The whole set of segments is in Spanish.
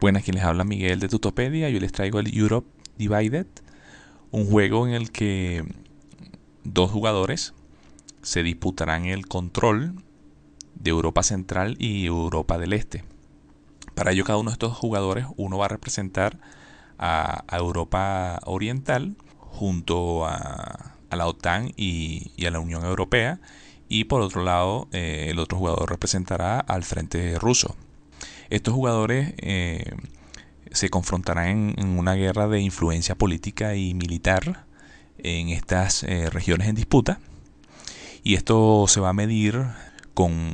Buenas, aquí les habla Miguel de Tutopedia. Yo les traigo el Europe Divided, un juego en el que dos jugadores se disputarán el control de Europa Central y Europa del Este. Para ello, cada uno de estos jugadores, uno va a representar a, Europa Oriental junto a, la OTAN y, a la Unión Europea. Y por otro lado, eh, el otro jugador representará al frente ruso. Estos jugadores eh, se confrontarán en, una guerra de influencia política y militar en estas eh, regiones en disputa. Y esto se va a medir con,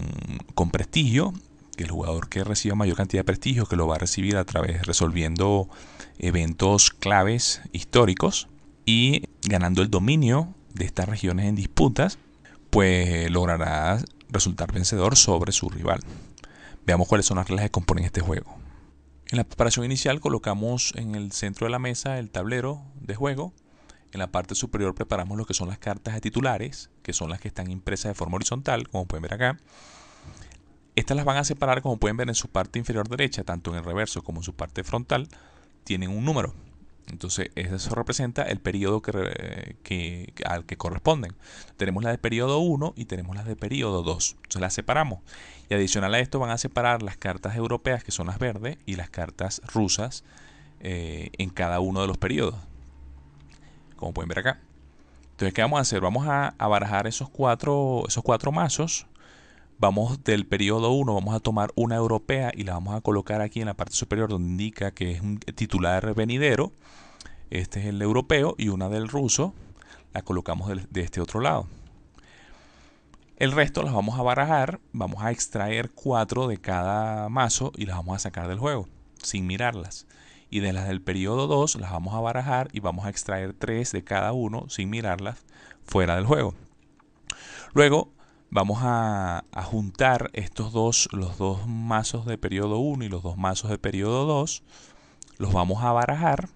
prestigio, que el jugador que reciba mayor cantidad de prestigio, que lo va a recibir a través resolviendo eventos claves históricos y ganando el dominio de estas regiones en disputas, pues logrará resultar vencedor sobre su rival. Veamos cuáles son las reglas que componen este juego. En la preparación inicial colocamos en el centro de la mesa el tablero de juego. En la parte superior preparamos lo que son las cartas de titulares, que son las que están impresas de forma horizontal, como pueden ver acá. Estas las van a separar, como pueden ver, en su parte inferior derecha, tanto en el reverso como en su parte frontal, tienen un número. Entonces, eso representa el periodo eh, que, al que corresponden. Tenemos la de periodo 1 y tenemos la de periodo 2. Entonces, las separamos. Y adicional a esto, van a separar las cartas europeas, que son las verdes, y las cartas rusas eh, en cada uno de los periodos. Como pueden ver acá. Entonces, ¿qué vamos a hacer? Vamos a, barajar esos cuatro, esos cuatro mazos Vamos del periodo 1, vamos a tomar una europea y la vamos a colocar aquí en la parte superior donde indica que es un titular venidero. Este es el europeo y una del ruso la colocamos de, este otro lado. El resto las vamos a barajar, vamos a extraer 4 de cada mazo y las vamos a sacar del juego, sin mirarlas. Y de las del periodo 2 las vamos a barajar y vamos a extraer 3 de cada uno sin mirarlas fuera del juego. Luego vamos a, juntar estos dos, los dos mazos de periodo 1 y los dos mazos de periodo 2, los vamos a barajar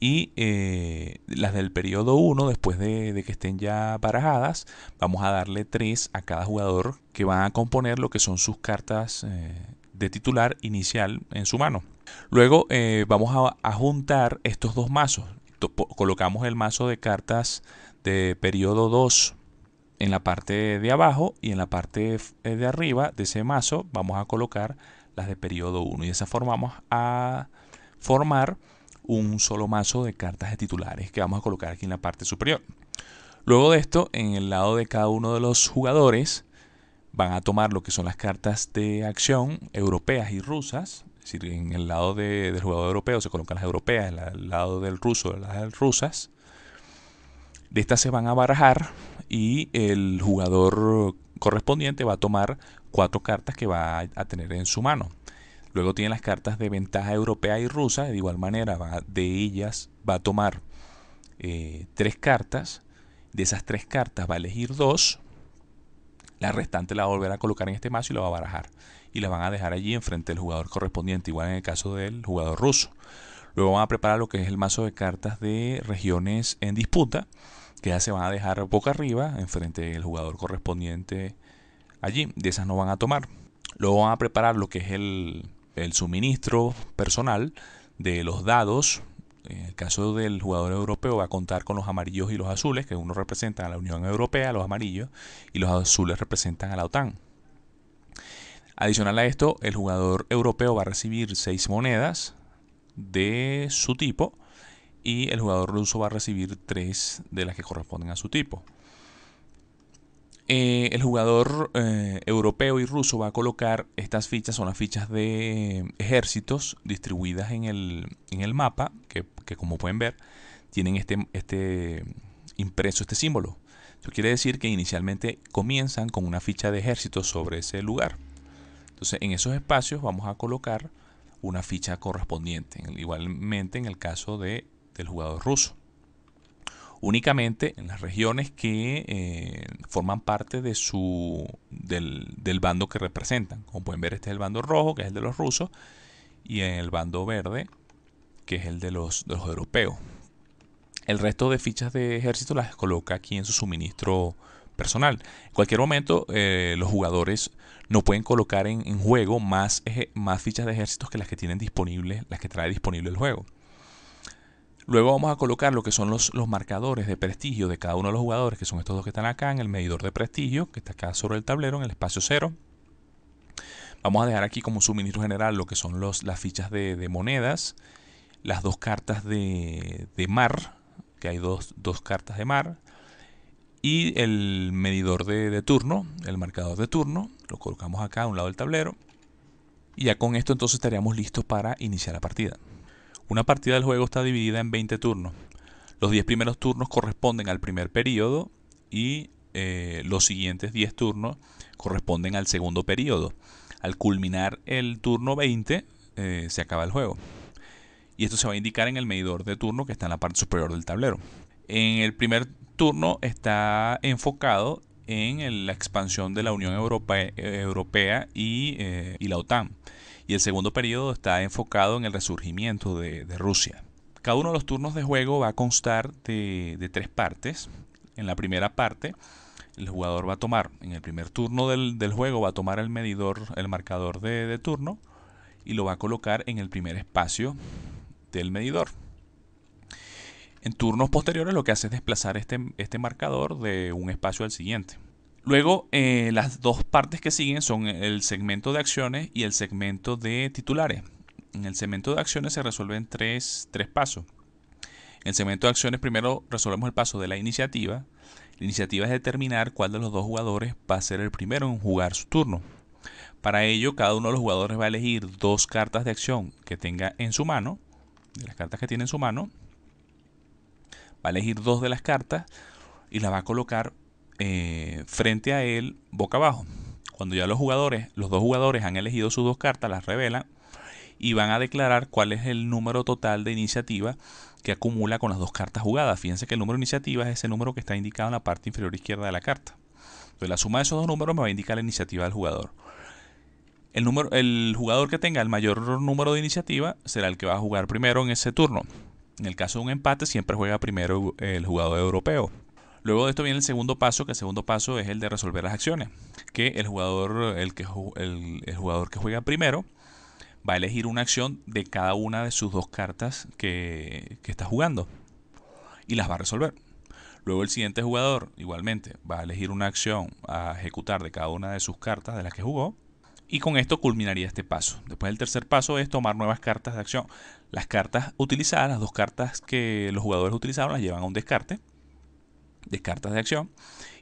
y eh, las del periodo 1, después de, que estén ya barajadas, vamos a darle 3 a cada jugador que van a componer lo que son sus cartas eh, de titular inicial en su mano. Luego eh, vamos a, a juntar estos dos mazos. Colocamos el mazo de cartas de periodo 2 en la parte de abajo y en la parte eh, de arriba de ese mazo vamos a colocar las de periodo 1 y de esa forma vamos a formar un solo mazo de cartas de titulares que vamos a colocar aquí en la parte superior. Luego de esto, en el lado de cada uno de los jugadores van a tomar lo que son las cartas de acción europeas y rusas. Es decir, en el lado del jugador europeo se colocan las europeas, en el lado del ruso las rusas. De estas se van a barajar y el jugador correspondiente va a tomar cuatro cartas que va a tener en su mano. Luego tiene las cartas de ventaja europea y rusa, de igual manera de ellas va a tomar eh, tres cartas, de esas tres cartas va a elegir dos, la restante la va a volver a colocar en este mazo y la va a barajar. Y la van a dejar allí enfrente del jugador correspondiente, igual en el caso del jugador ruso. Luego van a preparar lo que es el mazo de cartas de regiones en disputa que ya se van a dejar boca arriba enfrente del jugador correspondiente allí. De esas no van a tomar. Luego van a preparar lo que es el, el suministro personal de los dados. En el caso del jugador europeo va a contar con los amarillos y los azules, que uno representa a la Unión Europea, los amarillos, y los azules representan a la OTAN. Adicional a esto, el jugador europeo va a recibir seis monedas de su tipo y el jugador ruso va a recibir tres de las que corresponden a su tipo. Eh, el jugador eh, europeo y ruso va a colocar estas fichas, son las fichas de ejércitos distribuidas en el, mapa, que, como pueden ver tienen este, este impreso, este símbolo. Eso quiere decir que inicialmente comienzan con una ficha de ejércitos sobre ese lugar. Entonces en esos espacios vamos a colocar una ficha correspondiente. Igualmente en el caso de el jugador ruso. Únicamente en las regiones que eh, forman parte de su, del, bando que representan. Como pueden ver, este es el bando rojo, que es el de los rusos, y el bando verde, que es el de los, los europeos. El resto de fichas de ejército las coloca aquí en su suministro personal. En cualquier momento, eh, los jugadores no pueden colocar en, juego más, más fichas de ejército que las que tienen disponibles, las que trae disponible el juego. Luego vamos a colocar lo que son los, marcadores de prestigio de cada uno de los jugadores, que son estos dos que están acá en el medidor de prestigio, que está acá sobre el tablero, en el espacio cero. Vamos a dejar aquí como suministro general lo que son las fichas de, monedas, las dos cartas de, de mar, que hay dos, dos, cartas de mar, y el medidor de turno, el marcador de turno, lo colocamos acá a un lado del tablero. Y ya con esto entonces estaríamos listos para iniciar la partida. Una partida del juego está dividida en 20 turnos. Los 10 primeros turnos corresponden al primer periodo y eh, los siguientes 10 turnos corresponden al segundo periodo. Al culminar el turno 20 eh, se acaba el juego. Y esto se va a indicar en el medidor de turno que está en la parte superior del tablero. En el primer turno está enfocado en la expansión de la Unión Europea, eh, y la OTAN y el segundo periodo está enfocado en el resurgimiento de, Rusia. Cada uno de los turnos de juego va a constar de, tres partes. En la primera parte, el jugador va a tomar, en el primer turno del, juego, va a tomar el medidor, el marcador de, turno y lo va a colocar en el primer espacio del medidor. En turnos posteriores lo que hace es desplazar este, este, marcador de un espacio al siguiente. Luego, eh, las dos partes que siguen son el segmento de acciones y el segmento de titulares. En el segmento de acciones se resuelven tres, tres pasos. En el segmento de acciones primero resolvemos el paso de la iniciativa. La iniciativa es determinar cuál de los dos jugadores va a ser el primero en jugar su turno. Para ello, cada uno de los jugadores va a elegir dos cartas de acción que tenga en su mano. De las cartas que tiene en su mano, va a elegir dos de las cartas y las va a colocar eh, frente a él boca abajo. Cuando ya los jugadores, los dos jugadores han elegido sus dos cartas, las revelan y van a declarar cuál es el número total de iniciativa que acumula con las dos cartas jugadas. Fíjense que el número de iniciativa es ese número que está indicado en la parte inferior izquierda de la carta. Entonces la suma de esos dos números me va a indicar la iniciativa del jugador. El, número, el jugador que tenga el mayor número de iniciativa será el que va a jugar primero en ese turno. En el caso de un empate siempre juega primero el jugador europeo. Luego de esto viene el segundo paso, que el segundo paso es el de resolver las acciones, que el jugador, el que, el, jugador que juega primero va a elegir una acción de cada una de sus dos cartas que, que está jugando y las va a resolver. Luego el siguiente jugador igualmente va a elegir una acción a ejecutar de cada una de sus cartas de las que jugó. Y con esto culminaría este paso. Después el tercer paso es tomar nuevas cartas de acción. Las cartas utilizadas, las dos cartas que los jugadores utilizaron, las llevan a un descarte de cartas de acción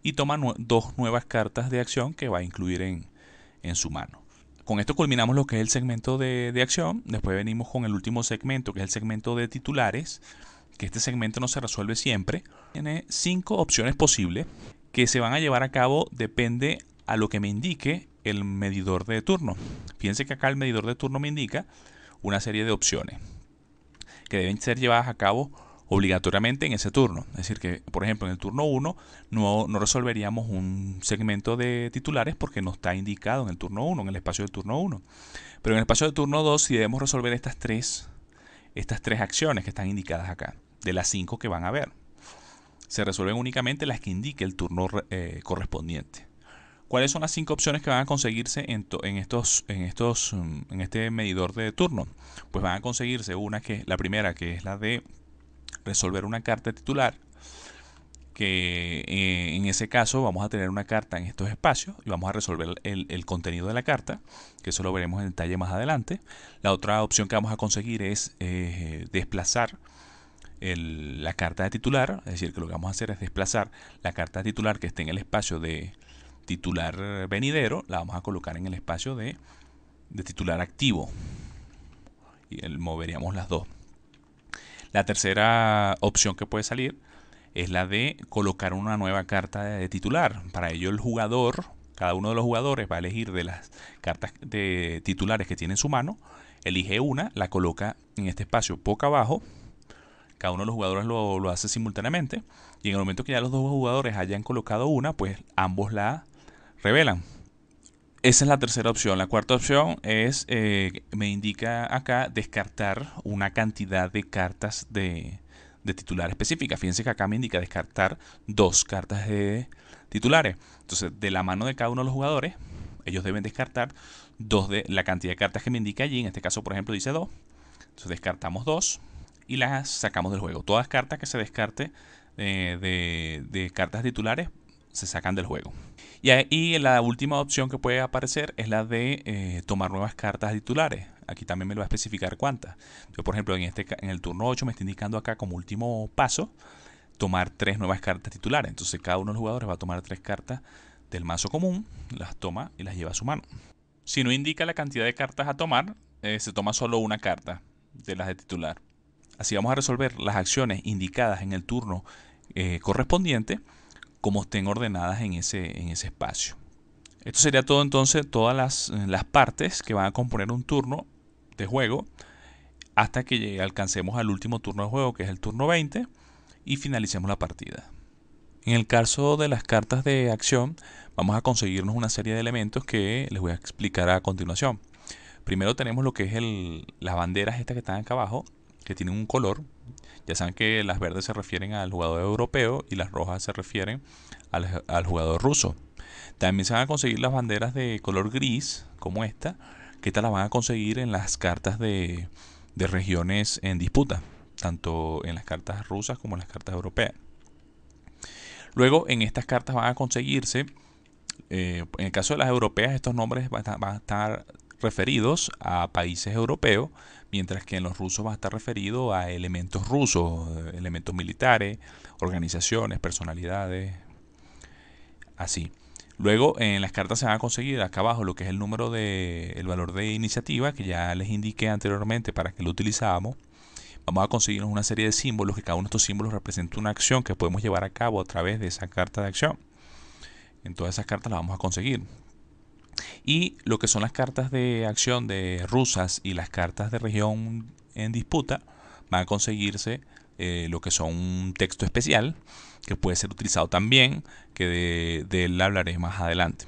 y toma dos nuevas cartas de acción que va a incluir en, su mano. Con esto culminamos lo que es el segmento de, de, acción. Después venimos con el último segmento, que es el segmento de titulares, que este segmento no se resuelve siempre. Tiene cinco opciones posibles que se van a llevar a cabo depende a lo que me indique el medidor de turno. Fíjense que acá el medidor de turno me indica una serie de opciones que deben ser llevadas a cabo obligatoriamente en ese turno. Es decir, que por ejemplo en el turno 1 no, resolveríamos un segmento de titulares porque no está indicado en el turno 1, en el espacio del turno 1. Pero en el espacio del turno 2 sí debemos resolver estas tres, estas tres acciones que están indicadas acá, de las 5 que van a ver. Se resuelven únicamente las que indique el turno eh, correspondiente. ¿Cuáles son las cinco opciones que van a conseguirse en, estos, en, estos, mm, en este medidor de turno? Pues van a conseguirse una que la primera, que es la de resolver una carta titular, que eh, en ese caso vamos a tener una carta en estos espacios y vamos a resolver el, contenido de la carta, que eso lo veremos en detalle más adelante. La otra opción que vamos a conseguir es eh, desplazar la carta de titular, es decir, que lo que vamos a hacer es desplazar la carta titular que esté en el espacio de titular venidero, la vamos a colocar en el espacio de, titular activo y moveríamos las dos. La tercera opción que puede salir es la de colocar una nueva carta de titular. Para ello el jugador, cada uno de los jugadores va a elegir de las cartas de titulares que tiene en su mano, elige una, la coloca en este espacio poco abajo, cada uno de los jugadores lo hace simultáneamente y en el momento que ya los dos jugadores hayan colocado una, pues ambos la revelan. Esa es la tercera opción. La cuarta opción es, eh, me indica acá, descartar una cantidad de cartas de, de titular específica. Fíjense que acá me indica descartar dos cartas de titulares. Entonces, de la mano de cada uno de los jugadores, ellos deben descartar dos de la cantidad de cartas que me indica allí. En este caso, por ejemplo, dice dos. Entonces, descartamos dos y las sacamos del juego. Todas cartas que se descarte eh, de, de cartas titulares se sacan del juego. Y, ahí la última opción que puede aparecer es la de eh, tomar nuevas cartas titulares. Aquí también me lo va a especificar cuántas. Yo, por ejemplo, en, este, en el turno 8 me está indicando acá como último paso tomar tres nuevas cartas titulares. Entonces cada uno de los jugadores va a tomar tres cartas del mazo común, las toma y las lleva a su mano. Si no indica la cantidad de cartas a tomar, eh, se toma solo una carta de las de titular. Así vamos a resolver las acciones indicadas en el turno eh, correspondiente como estén ordenadas en ese, en ese espacio. Esto sería todo entonces, todas las, partes que van a componer un turno de juego hasta que alcancemos al último turno de juego, que es el turno 20, y finalicemos la partida. En el caso de las cartas de acción, vamos a conseguirnos una serie de elementos que les voy a explicar a continuación. Primero tenemos lo que es las banderas estas que están acá abajo, que tienen un color, ya saben que las verdes se refieren al jugador europeo y las rojas se refieren al, jugador ruso. También se van a conseguir las banderas de color gris, como esta, que estas las van a conseguir en las cartas de, regiones en disputa, tanto en las cartas rusas como en las cartas europeas. Luego, en estas cartas van a conseguirse, eh, en el caso de las europeas, estos nombres van a, estar referidos a países europeos mientras que en los rusos va a estar referido a elementos rusos, eh, elementos militares, organizaciones, personalidades, así. Luego en las cartas se van a conseguir acá abajo lo que es el número de el valor de iniciativa que ya les indiqué anteriormente para que lo utilizábamos. Vamos a conseguir una serie de símbolos que cada uno de estos símbolos representa una acción que podemos llevar a cabo a través de esa carta de acción. En todas esas cartas las vamos a conseguir. Y lo que son las cartas de acción de rusas y las cartas de región en disputa van a conseguirse eh, lo que son un texto especial que puede ser utilizado también, que de, él hablaré más adelante.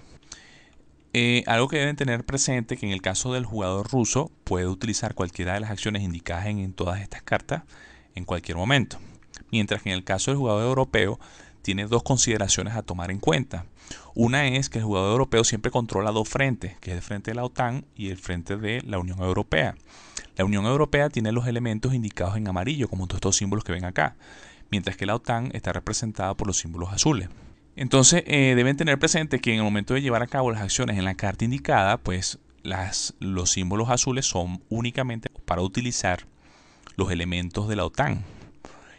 Eh, algo que deben tener presente que en el caso del jugador ruso puede utilizar cualquiera de las acciones indicadas en todas estas cartas en cualquier momento. Mientras que en el caso del jugador europeo tiene dos consideraciones a tomar en cuenta. Una es que el jugador europeo siempre controla dos frentes, que es el frente de la OTAN y el frente de la Unión Europea. La Unión Europea tiene los elementos indicados en amarillo, como todos estos símbolos que ven acá, mientras que la OTAN está representada por los símbolos azules. Entonces eh, deben tener presente que en el momento de llevar a cabo las acciones en la carta indicada, pues los símbolos azules son únicamente para utilizar los elementos de la OTAN,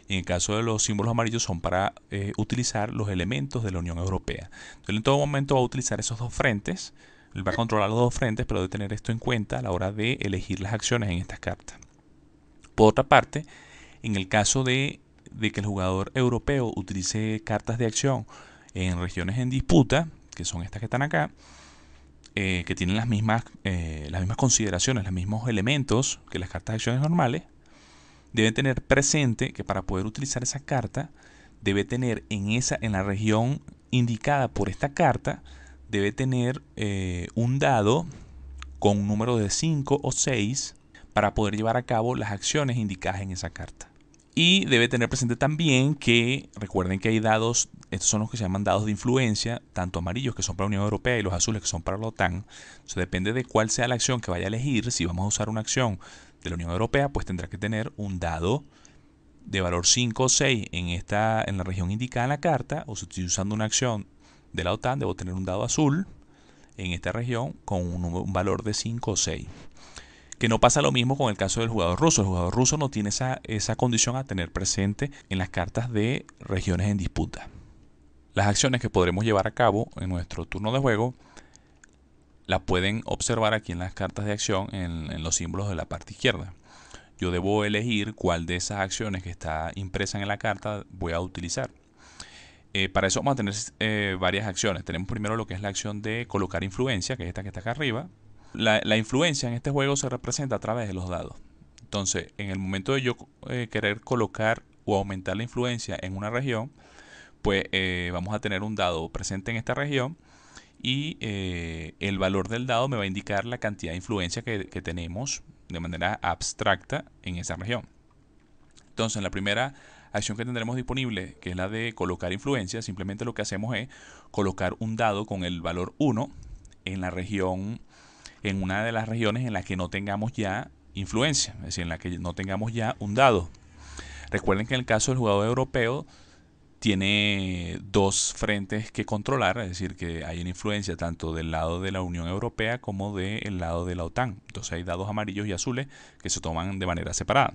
en el caso de los símbolos amarillos son para eh, utilizar los elementos de la Unión Europea. Entonces en todo momento va a utilizar esos dos frentes, Él va a controlar los dos frentes, pero debe tener esto en cuenta a la hora de elegir las acciones en estas cartas. Por otra parte, en el caso de, que el jugador europeo utilice cartas de acción en regiones en disputa, que son estas que están acá, eh, que tienen las mismas, eh, las mismas consideraciones, los mismos elementos que las cartas de acciones normales, debe tener presente que para poder utilizar esa carta, debe tener en, esa, en la región indicada por esta carta, debe tener eh, un dado con un número de 5 o 6 para poder llevar a cabo las acciones indicadas en esa carta. Y debe tener presente también que recuerden que hay dados, estos son los que se llaman dados de influencia, tanto amarillos que son para la Unión Europea y los azules que son para la OTAN. eso depende de cuál sea la acción que vaya a elegir, si vamos a usar una acción de la Unión Europea, pues tendrá que tener un dado de valor 5 o 6 en, esta, en la región indicada en la carta, o si estoy usando una acción de la OTAN, debo tener un dado azul en esta región con un, valor de 5 o 6. Que no pasa lo mismo con el caso del jugador ruso. El jugador ruso no tiene esa, esa condición a tener presente en las cartas de regiones en disputa. Las acciones que podremos llevar a cabo en nuestro turno de juego la pueden observar aquí en las cartas de acción, en, los símbolos de la parte izquierda. Yo debo elegir cuál de esas acciones que está impresa en la carta voy a utilizar. Eh, para eso vamos a tener eh, varias acciones. Tenemos primero lo que es la acción de colocar influencia, que es esta que está acá arriba. La, influencia en este juego se representa a través de los dados. Entonces, en el momento de yo eh, querer colocar o aumentar la influencia en una región, pues vamos a tener un dado presente en esta región y eh, el valor del dado me va a indicar la cantidad de influencia que, tenemos de manera abstracta en esa región. Entonces, la primera acción que tendremos disponible, que es la de colocar influencia, simplemente lo que hacemos es colocar un dado con el valor 1 en la región, en una de las regiones en las que no tengamos ya influencia, es decir, en la que no tengamos ya un dado. Recuerden que en el caso del jugador europeo, tiene dos frentes que controlar, es decir, que hay una influencia tanto del lado de la Unión Europea como del lado de la OTAN. Entonces hay dados amarillos y azules que se toman de manera separada.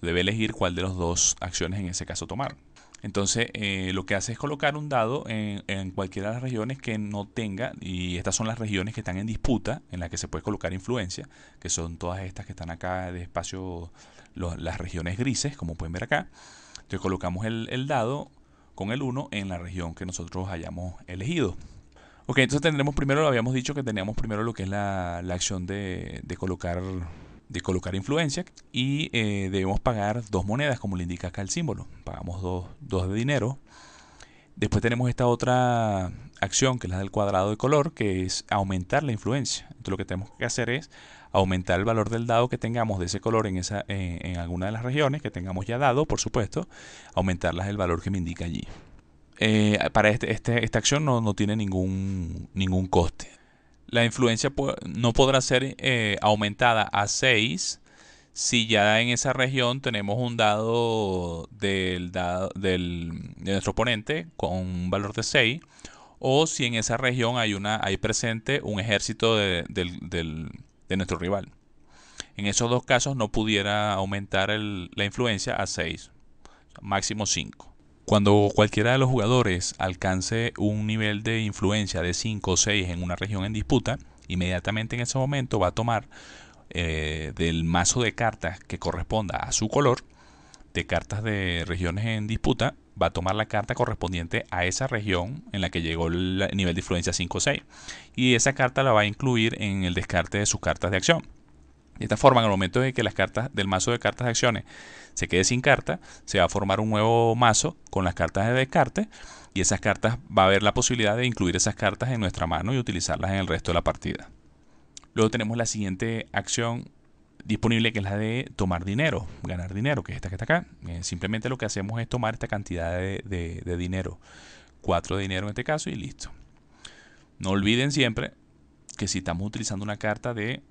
Debe elegir cuál de las dos acciones en ese caso tomar. Entonces eh, lo que hace es colocar un dado en, cualquiera de las regiones que no tenga, y estas son las regiones que están en disputa, en las que se puede colocar influencia, que son todas estas que están acá de espacio, las regiones grises, como pueden ver acá. Entonces colocamos el dado con el 1 en la región que nosotros hayamos elegido. Ok, entonces tendremos primero, lo habíamos dicho que teníamos primero lo que es la, acción de, colocar de colocar influencia y eh, debemos pagar dos monedas como le indica acá el símbolo. Pagamos dos, dos de dinero. Después tenemos esta otra acción que es la del cuadrado de color que es aumentar la influencia. Entonces lo que tenemos que hacer es aumentar el valor del dado que tengamos de ese color en, esa, eh, en alguna de las regiones que tengamos ya dado, por supuesto, aumentarlas el valor que me indica allí. Eh, para este, este, esta acción no, tiene ningún, ningún coste. La influencia no podrá ser eh, aumentada a 6 si ya en esa región tenemos un dado del, de nuestro oponente con un valor de 6 o si en esa región hay, una, hay presente un ejército de, del de nuestro rival. En esos dos casos no pudiera aumentar la influencia a 6, máximo 5. Cuando cualquiera de los jugadores alcance un nivel de influencia de 5 o 6 en una región en disputa, inmediatamente en ese momento va a tomar eh, del mazo de cartas que corresponda a su color, de cartas de regiones en disputa, va a tomar la carta correspondiente a esa región en la que llegó el nivel de influencia 5 o 6 y esa carta la va a incluir en el descarte de sus cartas de acción. De esta forma, en el momento de que las cartas del mazo de cartas de acciones se quede sin carta, se va a formar un nuevo mazo con las cartas de descarte y esas cartas va a haber la posibilidad de incluir esas cartas en nuestra mano y utilizarlas en el resto de la partida. Luego tenemos la siguiente acción disponible que es la de tomar dinero, ganar dinero, que es esta que está acá. Eh, simplemente lo que hacemos es tomar esta cantidad de, dinero, 4 de dinero en este caso y listo. No olviden siempre que si estamos utilizando una carta de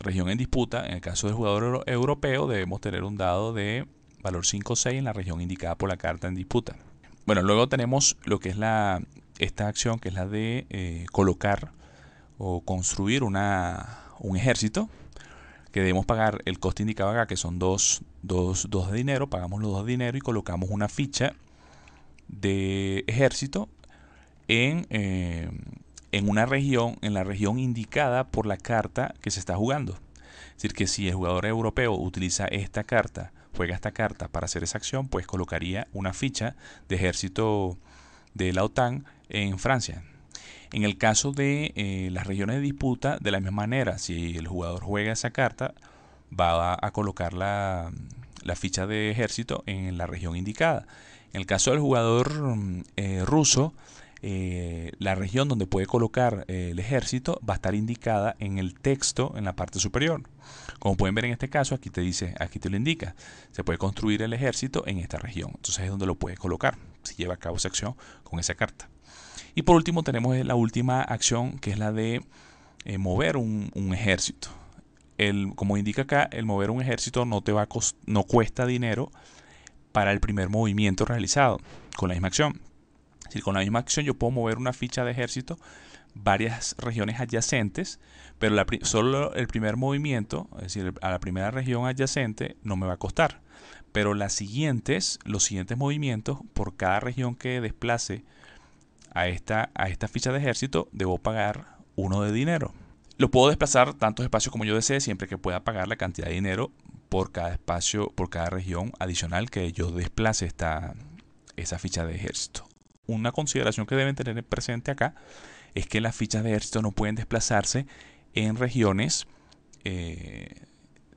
región en disputa, en el caso del jugador europeo debemos tener un dado de valor 5 o 6 en la región indicada por la carta en disputa. Bueno, luego tenemos lo que es la, esta acción que es la de eh, colocar o construir una, un ejército que debemos pagar el coste indicado acá, que son dos, de dinero, pagamos los dos de dinero y colocamos una ficha de ejército en, eh, en una región, en la región indicada por la carta que se está jugando. Es decir, que si el jugador europeo utiliza esta carta, juega esta carta para hacer esa acción, pues colocaría una ficha de ejército de la OTAN en Francia. En el caso de eh, las regiones de disputa, de la misma manera, si el jugador juega esa carta, va a colocar la, ficha de ejército en la región indicada. En el caso del jugador mm, eh, ruso, eh, la región donde puede colocar el ejército va a estar indicada en el texto en la parte superior. Como pueden ver en este caso, aquí te dice, aquí te lo indica. Se puede construir el ejército en esta región. Entonces es donde lo puede colocar, si lleva a cabo esa acción con esa carta. Y por último tenemos eh, la última acción que es la de eh, mover un, ejército. como indica acá, el mover un ejército no, te va no cuesta dinero para el primer movimiento realizado con la misma acción. con la misma acción yo puedo mover una ficha de ejército varias regiones adyacentes, pero solo el primer movimiento, es decir, a la primera región adyacente, no me va a costar. Pero las siguientes, los siguientes movimientos, por cada región que desplace a esta, a esta ficha de ejército debo pagar uno de dinero. Lo puedo desplazar tantos espacios como yo desee siempre que pueda pagar la cantidad de dinero por cada espacio, por cada región adicional que yo desplace esta, esa ficha de ejército. Una consideración que deben tener presente acá es que las fichas de ejército no pueden desplazarse en regiones, eh,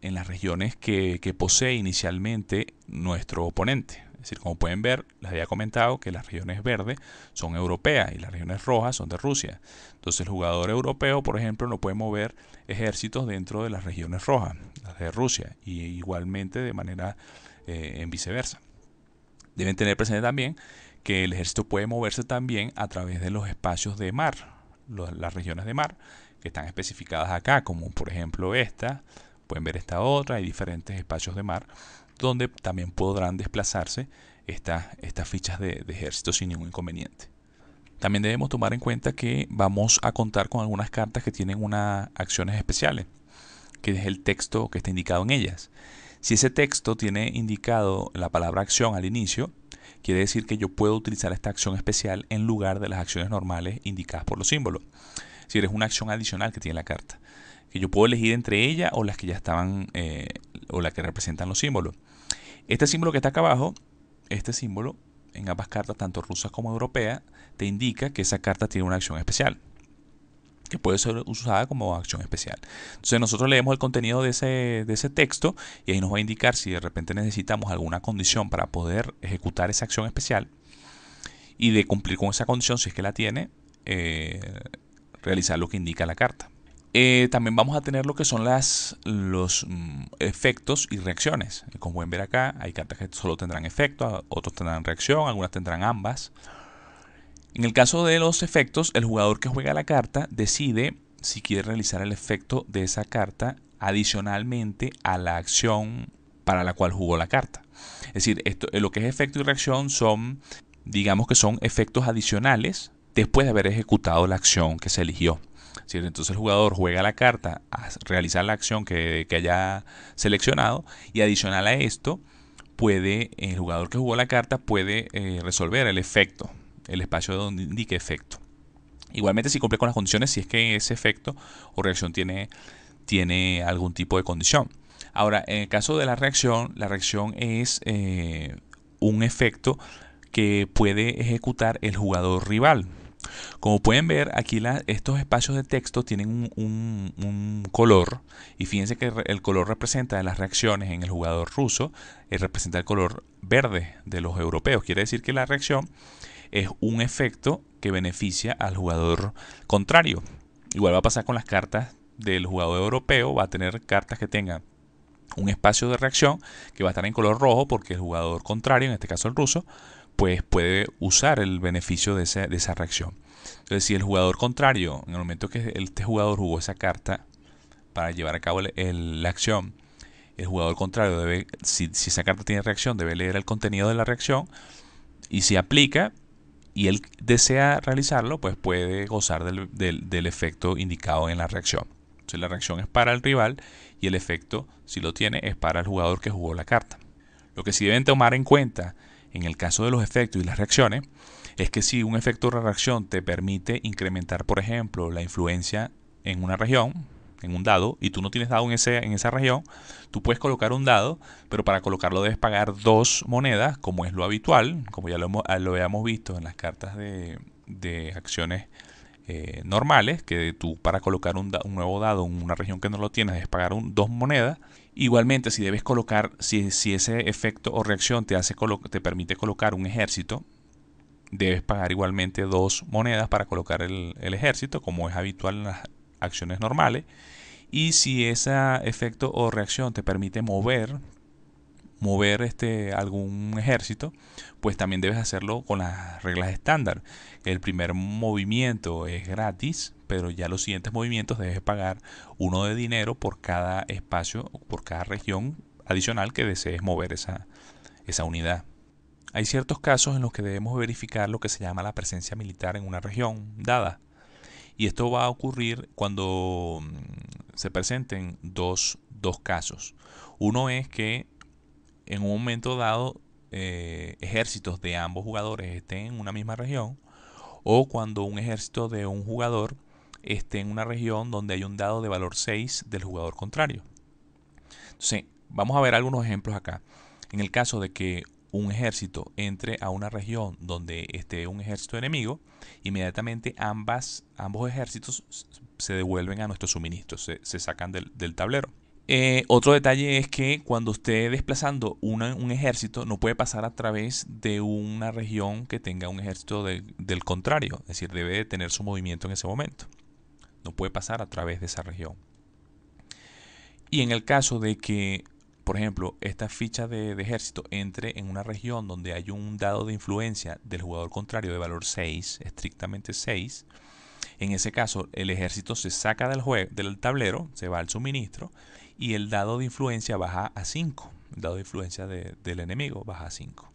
en las regiones que posee inicialmente nuestro oponente. Es decir, como pueden ver, les había comentado que las regiones verdes son europeas y las regiones rojas son de Rusia. Entonces el jugador europeo, por ejemplo, no puede mover ejércitos dentro de las regiones rojas, las de Rusia, y igualmente de manera eh, en viceversa. Deben tener presente también que el ejército puede moverse también a través de los espacios de mar, las regiones de mar, que están especificadas acá, como por ejemplo esta, pueden ver esta otra, hay diferentes espacios de mar donde también podrán desplazarse estas fichas de, ejército sin ningún inconveniente. También debemos tomar en cuenta que vamos a contar con algunas cartas que tienen unas acciones especiales, que es el texto que está indicado en ellas. Si ese texto tiene indicado la palabra acción al inicio, quiere decir que yo puedo utilizar esta acción especial en lugar de las acciones normales indicadas por los símbolos. Si eres una acción adicional que tiene la carta, que yo puedo elegir entre ella o las que ya estaban eh, o las que representan los símbolos. Este símbolo que está acá abajo, este símbolo, en ambas cartas, tanto rusas como europea, te indica que esa carta tiene una acción especial, que puede ser usada como acción especial. Entonces nosotros leemos el contenido de ese, de ese texto y ahí nos va a indicar si de repente necesitamos alguna condición para poder ejecutar esa acción especial y de cumplir con esa condición, si es que la tiene, eh, realizar lo que indica la carta. Eh, también vamos a tener lo que son las, los mm, efectos y reacciones. Como pueden ver acá, hay cartas que solo tendrán efecto, otros tendrán reacción, algunas tendrán ambas. En el caso de los efectos, el jugador que juega la carta decide si quiere realizar el efecto de esa carta adicionalmente a la acción para la cual jugó la carta. Es decir, esto, eh, lo que es efecto y reacción son, digamos que son efectos adicionales después de haber ejecutado la acción que se eligió. Entonces el jugador juega la carta a realizar la acción que, haya seleccionado y adicional a esto puede, el jugador que jugó la carta puede eh, resolver el efecto, el espacio donde indique efecto. Igualmente si cumple con las condiciones, si es que ese efecto o reacción tiene, tiene algún tipo de condición. Ahora, en el caso de la reacción, la reacción es eh, un efecto que puede ejecutar el jugador rival. Como pueden ver, aquí estos espacios de texto tienen un, color y fíjense que el color representa las reacciones en el jugador ruso, eh, representa el color verde de los europeos. Quiere decir que la reacción es un efecto que beneficia al jugador contrario. Igual va a pasar con las cartas del jugador europeo, va a tener cartas que tengan un espacio de reacción que va a estar en color rojo porque el jugador contrario, en este caso el ruso, pues puede usar el beneficio de esa, reacción. Entonces, si el jugador contrario, en el momento que este jugador jugó esa carta para llevar a cabo la acción, el jugador contrario debe, si, esa carta tiene reacción, debe leer el contenido de la reacción y si aplica y él desea realizarlo, pues puede gozar del, del efecto indicado en la reacción. Entonces la reacción es para el rival y el efecto, si lo tiene, es para el jugador que jugó la carta. Lo que sí deben tomar en cuenta en el caso de los efectos y las reacciones, es que si un efecto o reacción te permite incrementar, por ejemplo, la influencia en una región, en un dado, y tú no tienes dado en, ese, en esa región, tú puedes colocar un dado, pero para colocarlo debes pagar dos monedas, como es lo habitual, como ya lo, ah, lo habíamos visto en las cartas de, acciones eh, normales, que tú para colocar un, nuevo dado en una región que no lo tienes debes pagar un, dos monedas, Igualmente, si debes colocar, si, ese efecto o reacción te, hace te permite colocar un ejército, debes pagar igualmente dos monedas para colocar el, el ejército, como es habitual en las acciones normales. Y si ese efecto o reacción te permite mover, mover este, algún ejército, pues también debes hacerlo con las reglas estándar. El primer movimiento es gratis, pero ya los siguientes movimientos debes pagar uno de dinero por cada espacio, por cada región adicional que desees mover esa, esa unidad. Hay ciertos casos en los que debemos verificar lo que se llama la presencia militar en una región dada. Y esto va a ocurrir cuando mm, se presenten dos, casos. Uno es que en un momento dado eh, ejércitos de ambos jugadores estén en una misma región o cuando un ejército de un jugador esté en una región donde hay un dado de valor 6 del jugador contrario. Entonces, vamos a ver algunos ejemplos acá. En el caso de que un ejército entre a una región donde esté un ejército enemigo, inmediatamente ambas, ambos ejércitos se devuelven a nuestros suministros, se, sacan del, tablero. Eh, otro detalle es que cuando esté desplazando un ejército no puede pasar a través de una región que tenga un ejército del contrario, es decir, debe de tener su movimiento en ese momento. No puede pasar a través de esa región. Y en el caso de que, por ejemplo, esta ficha de, ejército entre en una región donde hay un dado de influencia del jugador contrario de valor 6, estrictamente 6, en ese caso el ejército se saca del, del tablero, se va al suministro y el dado de influencia baja a 5. El dado de influencia del enemigo baja a 5.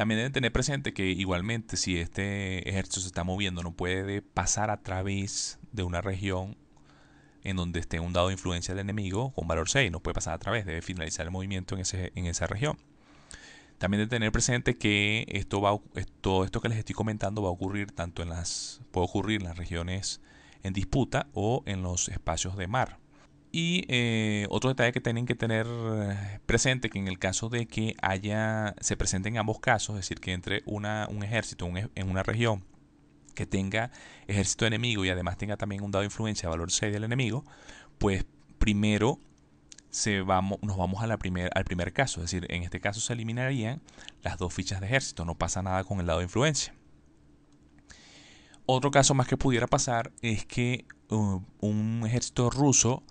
También deben tener presente que igualmente si este ejército se está moviendo no puede pasar a través de una región en donde esté un dado de influencia del enemigo con valor 6, no puede pasar a través, debe finalizar el movimiento en, esa región. También de tener presente que esto va, todo esto que les estoy comentando va a ocurrir tanto en las, puede ocurrir en las regiones en disputa o en los espacios de mar. Y eh, otro detalle que tienen que tener eh, presente que en el caso de que haya se presenten ambos casos, es decir, que entre un ejército e, en una región que tenga ejército enemigo y además tenga también un dado de influencia de valor 6 del enemigo, pues primero se vamos, nos vamos a primer, al primer caso, es decir, en este caso se eliminarían las dos fichas de ejército, no pasa nada con el dado de influencia. Otro caso más que pudiera pasar es que uh, un ejército ruso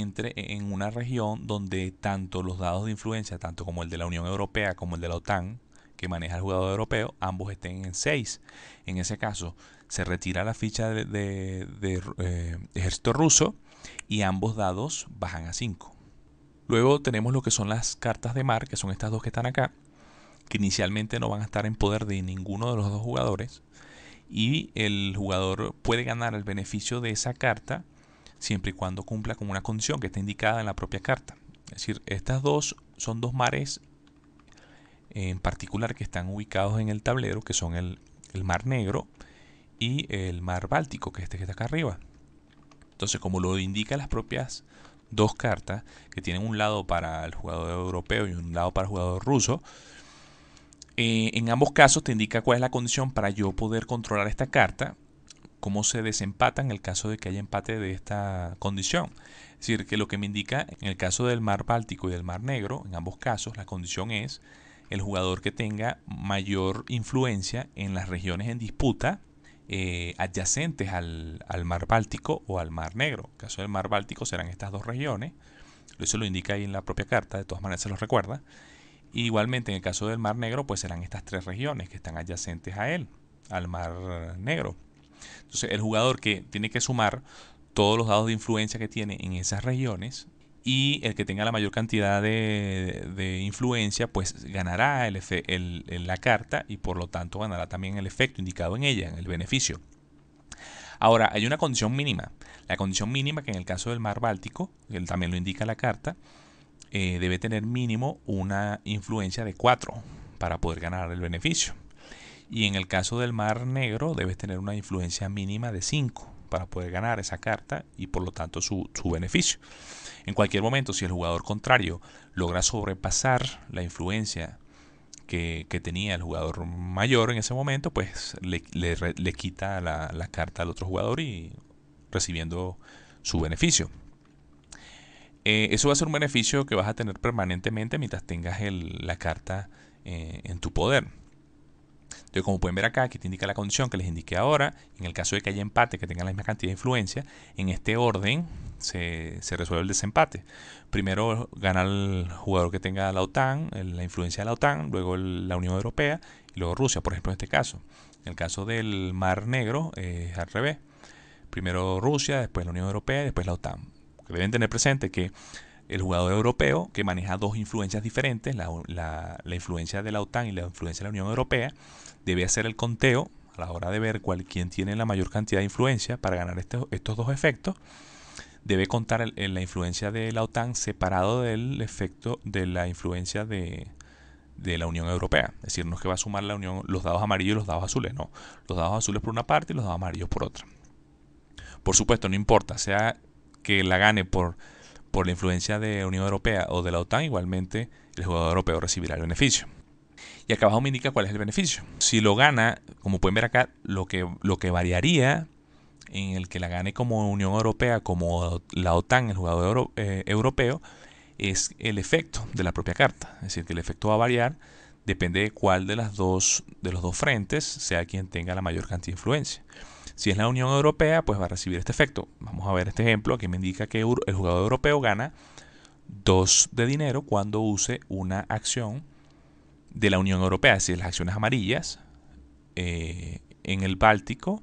entre e-, en una región donde tanto los dados de influencia, tanto como el de la Unión Europea como el de la OTAN, que maneja el jugador europeo, ambos estén en 6. En ese caso, se retira la ficha de, eh, ejército ruso y ambos dados bajan a 5. Luego tenemos lo que son las cartas de mar, que son estas dos que están acá, que inicialmente no van a estar en poder de ninguno de los dos jugadores. Y el jugador puede ganar el beneficio de esa carta siempre y cuando cumpla con una condición que está indicada en la propia carta. Es decir, estas dos son dos mares en particular que están ubicados en el tablero, que son el, Mar Negro y el Mar Báltico, que es este que está acá arriba. Entonces, como lo indican las propias dos cartas, que tienen un lado para el jugador europeo y un lado para el jugador ruso, eh, en ambos casos te indica cuál es la condición para yo poder controlar esta carta cómo se desempata en el caso de que haya empate de esta condición. Es decir, que lo que me indica en el caso del mar Báltico y del mar Negro, en ambos casos, la condición es el jugador que tenga mayor influencia en las regiones en disputa eh, adyacentes al, mar Báltico o al mar Negro. En el caso del mar Báltico serán estas dos regiones. Eso lo indica ahí en la propia carta, de todas maneras se los recuerda. igualmente en el caso del mar Negro, pues serán estas tres regiones que están adyacentes a él, al mar Negro. Entonces el jugador que tiene que sumar todos los dados de influencia que tiene en esas regiones y el que tenga la mayor cantidad de, influencia pues ganará el, la carta y por lo tanto ganará también el efecto indicado en ella, en el beneficio. Ahora, hay una condición mínima. La condición mínima que en el caso del mar Báltico, que también lo indica la carta, eh, debe tener mínimo una influencia de 4 para poder ganar el beneficio. Y en el caso del mar negro debes tener una influencia mínima de 5 para poder ganar esa carta y por lo tanto su, beneficio. En cualquier momento, si el jugador contrario logra sobrepasar la influencia que, tenía el jugador mayor en ese momento, pues le, quita la, carta al otro jugador y recibiendo su beneficio. Eh, eso va a ser un beneficio que vas a tener permanentemente mientras tengas la carta eh, en tu poder. Entonces, como pueden ver acá, aquí te indica la condición que les indiqué ahora. En el caso de que haya empate, que tengan la misma cantidad de influencia, en este orden se, resuelve el desempate. Primero gana el jugador que tenga la OTAN, la influencia de la OTAN, luego la Unión Europea y luego Rusia, por ejemplo, en este caso. En el caso del Mar Negro es eh, al revés. Primero Rusia, después la Unión Europea y después la OTAN. Porque deben tener presente que el jugador europeo que maneja dos influencias diferentes, la influencia de la OTAN y la influencia de la Unión Europea, debe hacer el conteo a la hora de ver cuál tiene la mayor cantidad de influencia para ganar este, estos dos efectos. Debe contar en la influencia de la OTAN separado del efecto de la influencia de, la Unión Europea. Es decir, no es que va a sumar la Unión los dados amarillos y los dados azules, no. Los dados azules por una parte y los dados amarillos por otra. Por supuesto, no importa, sea que la gane por, por la influencia de la Unión Europea o de la OTAN, igualmente el jugador europeo recibirá el beneficio. Y acá abajo me indica cuál es el beneficio. Si lo gana, como pueden ver acá, lo que, lo que variaría en el que la gane como Unión Europea, como la OTAN, el jugador eh, europeo, es el efecto de la propia carta. Es decir, que el efecto va a variar depende de cuál de, las dos, de los dos frentes sea quien tenga la mayor cantidad de influencia. Si es la Unión Europea, pues va a recibir este efecto. Vamos a ver este ejemplo. Aquí me indica que el jugador europeo gana 2 de dinero cuando use una acción de la Unión Europea, es decir, las acciones amarillas, eh, en el Báltico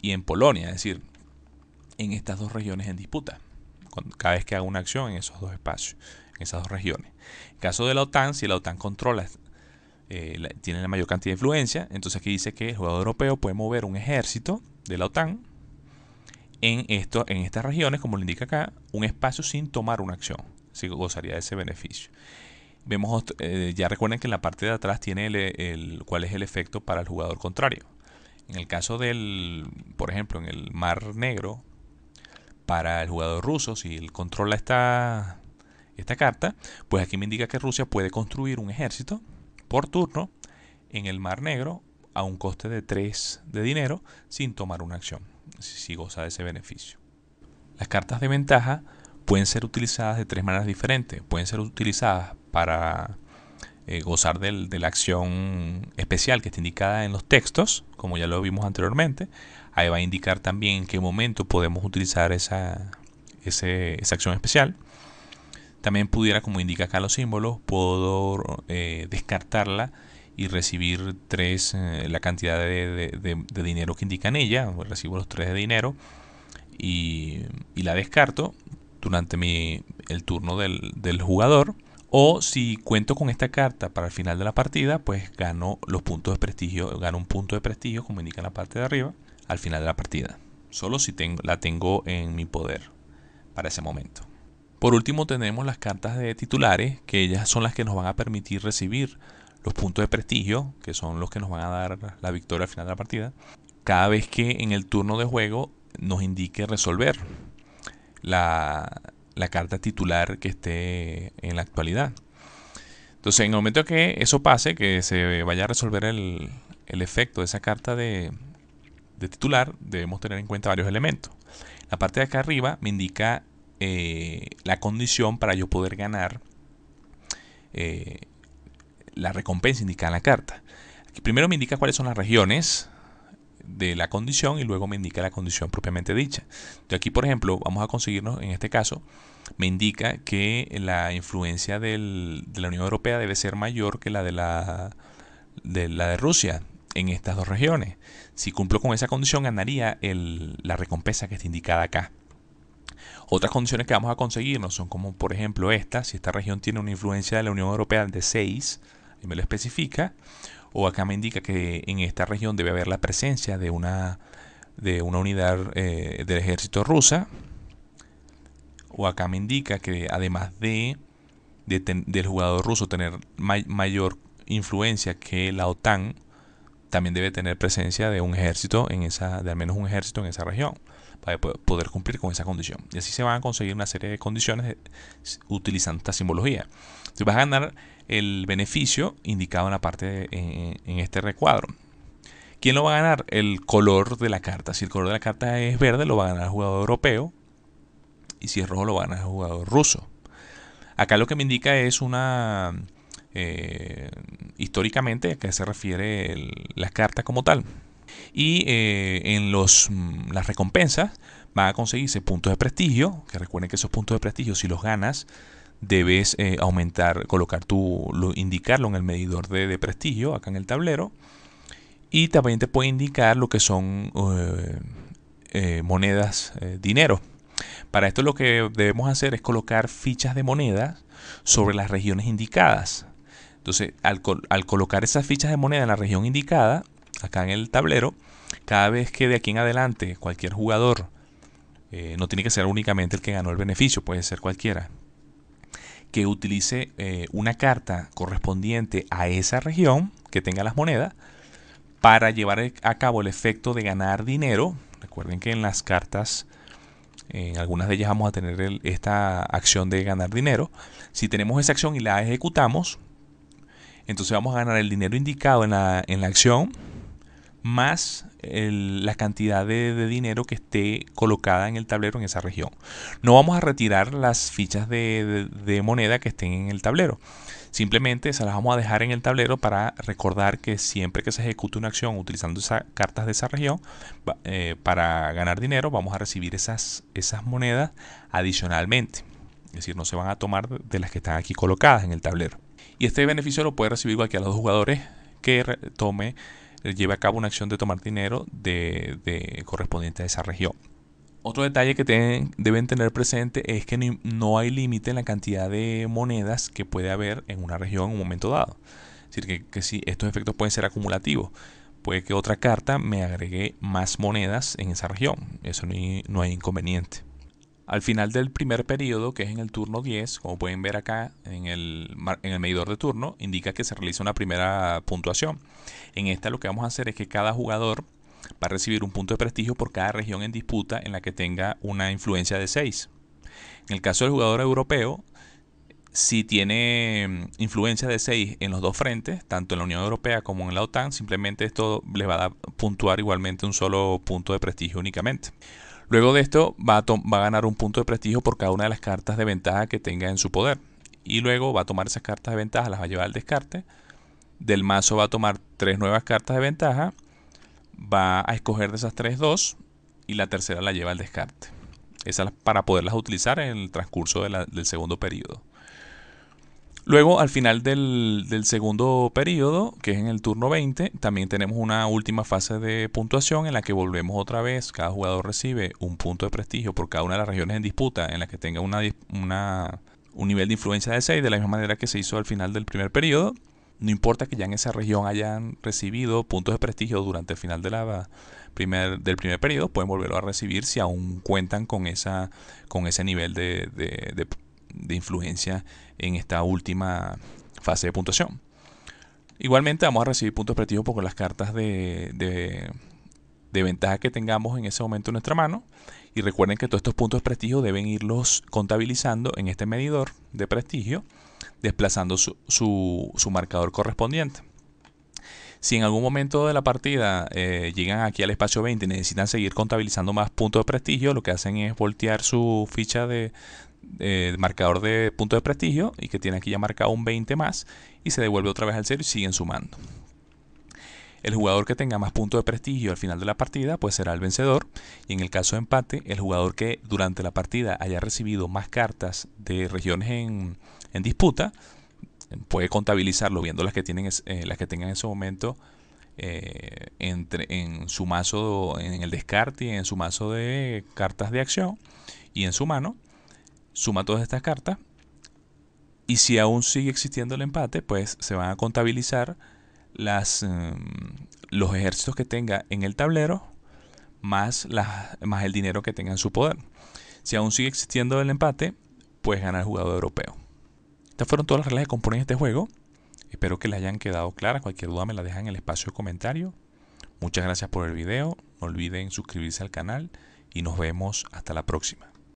y en Polonia, es decir, en estas dos regiones en disputa, cada vez que haga una acción en esos dos espacios, en esas dos regiones. En caso de la OTAN, si la OTAN controla, eh, tiene la mayor cantidad de influencia, entonces aquí dice que el jugador europeo puede mover un ejército de la OTAN en, esto, en estas regiones, como lo indica acá, un espacio sin tomar una acción, si gozaría de ese beneficio vemos, eh, ya recuerden que en la parte de atrás tiene el, cuál es el efecto para el jugador contrario. En el caso del, por ejemplo, en el Mar Negro, para el jugador ruso, si él controla esta, esta carta, pues aquí me indica que Rusia puede construir un ejército por turno en el Mar Negro a un coste de 3 de dinero sin tomar una acción, si goza de ese beneficio. Las cartas de ventaja pueden ser utilizadas de tres maneras diferentes. Pueden ser utilizadas para eh, gozar de la acción especial que está indicada en los textos, como ya lo vimos anteriormente. Ahí va a indicar también en qué momento podemos utilizar esa, acción especial. También pudiera, como indica acá los símbolos, puedo eh, descartarla y recibir tres, eh, la cantidad de, dinero que indica en ella. Recibo los tres de dinero y, la descarto durante mi, el turno del, del jugador o si cuento con esta carta para el final de la partida, pues gano los puntos de prestigio, gano un punto de prestigio, como indica la parte de arriba, al final de la partida. Solo si la tengo en mi poder para ese momento. Por último tenemos las cartas de titulares, que ellas son las que nos van a permitir recibir los puntos de prestigio, que son los que nos van a dar la victoria al final de la partida, cada vez que en el turno de juego nos indique resolver la, la carta titular que esté en la actualidad. Entonces, en el momento que eso pase, que se vaya a resolver el, efecto de esa carta de, titular, debemos tener en cuenta varios elementos. La parte de acá arriba me indica eh, la condición para yo poder ganar eh, la recompensa indicada en la carta. Aquí primero me indica cuáles son las regiones de la condición y luego me indica la condición propiamente dicha. Entonces aquí, por ejemplo, vamos a conseguirnos, en este caso, me indica que la influencia de la Unión Europea debe ser mayor que la de, la de, la de Rusia en estas dos regiones. Si cumplo con esa condición, ganaría la recompensa que está indicada acá. Otras condiciones que vamos a conseguirnos son como, por ejemplo, esta. Si esta región tiene una influencia de la Unión Europea de 6, y me lo especifica, o acá me indica que en esta región debe haber la presencia de una, de una unidad eh, del ejército rusa, o acá me indica que además de, del jugador ruso tener mayor influencia que la OTAN, también debe tener presencia de un ejército en esa, de al menos un ejército en esa región para poder cumplir con esa condición. Y así se van a conseguir una serie de condiciones utilizando esta simbología. Si vas a ganar el beneficio indicado en la parte en, este recuadro. ¿Quién lo va a ganar? El color de la carta. Si el color de la carta es verde, lo va a ganar el jugador europeo. Y si es rojo, lo va a ganar el jugador ruso. Acá lo que me indica es una... Eh, históricamente a qué se refiere la las cartas como tal. Y eh, en los, mm, las recompensas van a conseguirse puntos de prestigio, que recuerden que esos puntos de prestigio si los ganas debes eh, aumentar, colocar tu, indicarlo en el medidor de, prestigio, acá en el tablero. Y también te puede indicar lo que son eh, eh, monedas, dinero. Para esto lo que debemos hacer es colocar fichas de monedas sobre las regiones indicadas. Entonces, al, colocar esas fichas de moneda en la región indicada, acá en el tablero, cada vez que de aquí en adelante cualquier jugador no tiene que ser únicamente el que ganó el beneficio, puede ser cualquiera que utilice eh, una carta correspondiente a esa región que tenga las monedas para llevar e, a cabo el efecto de ganar dinero. Recuerden que en las cartas, eh, en algunas de ellas vamos a tener esta acción de ganar dinero. Si tenemos esa acción y la ejecutamos, entonces vamos a ganar el dinero indicado en la, en la acción más la cantidad de, dinero que esté colocada en el tablero en esa región. No vamos a retirar las fichas de, moneda que estén en el tablero. Simplemente se las vamos a dejar en el tablero para recordar que siempre que se ejecute una acción utilizando esas cartas de esa región eh, para ganar dinero, vamos a recibir esas, esas monedas adicionalmente. Es decir, no se van a tomar de las que están aquí colocadas en el tablero. Y este beneficio lo puede recibir cualquiera de los jugadores que tome eh, lleve a cabo una acción de tomar dinero de, correspondiente a esa región. Otro detalle que deben tener presente es que no, hay límite en la cantidad de monedas que puede haber en una región en un momento dado. Es decir, que, que estos efectos pueden ser acumulativos. Puede que otra carta me agregue más monedas en esa región. Eso no hay inconveniente. Al final del primer periodo, que es en el turno 10, como pueden ver acá en el, en el, medidor de turno, indica que se realiza una primera puntuación. En esta lo que vamos a hacer es que cada jugador va a recibir un punto de prestigio por cada región en disputa en la que tenga una influencia de 6. En el caso del jugador europeo, si tiene mm, influencia de 6 en los dos frentes, tanto en la Unión Europea como en la OTAN, simplemente esto le va a puntuar igualmente un solo punto de prestigio únicamente. Luego de esto va a, va a ganar un punto de prestigio por cada una de las cartas de ventaja que tenga en su poder. Y luego va a tomar esas cartas de ventaja, las va a llevar al descarte. Del mazo va a tomar tres nuevas cartas de ventaja. Va a escoger de esas tres dos. Y la tercera la lleva al descarte. Esas para poderlas utilizar en el transcurso del segundo periodo. Luego, al final del, segundo periodo, que es en el turno 20, también tenemos una última fase de puntuación en la que volvemos otra vez. Cada jugador recibe un punto de prestigio por cada una de las regiones en disputa en las que tenga una, un nivel de influencia de 6, de la misma manera que se hizo al final del primer periodo. No importa que ya en esa región hayan recibido puntos de prestigio durante el final primer, del primer periodo, pueden volverlo a recibir si aún cuentan con, esa, con ese nivel de de influencia en esta última fase de puntuación. Igualmente vamos a recibir puntos prestigio por las cartas de, de, ventaja que tengamos en ese momento en nuestra mano. Y recuerden que todos estos puntos de prestigio deben irlos contabilizando en este medidor de prestigio, desplazando su, su, marcador correspondiente. Si en algún momento de la partida eh, llegan aquí al espacio 20 y necesitan seguir contabilizando más puntos de prestigio, lo que hacen es voltear su ficha de, eh, marcador de punto de prestigio y que tiene aquí ya marcado un 20 más y se devuelve otra vez al cero y siguen sumando. El jugador que tenga más puntos de prestigio al final de la partida pues será el vencedor y en el caso de empate el jugador que durante la partida haya recibido más cartas de regiones en, en disputa puede contabilizarlo viendo las que, tienen, eh, las que tengan en ese momento eh, entre, en su mazo, en el descarte y en su mazo de cartas de acción y en su mano Suma todas estas cartas. Y si aún sigue existiendo el empate, pues se van a contabilizar las, em, los ejércitos que tenga en el tablero más, más el dinero que tenga en su poder. Si aún sigue existiendo el empate, pues gana el jugador europeo. Estas fueron todas las reglas que componen este juego. Espero que les hayan quedado claras. Cualquier duda me la dejan en el espacio de comentario. Muchas gracias por el video. No olviden suscribirse al canal y nos vemos hasta la próxima.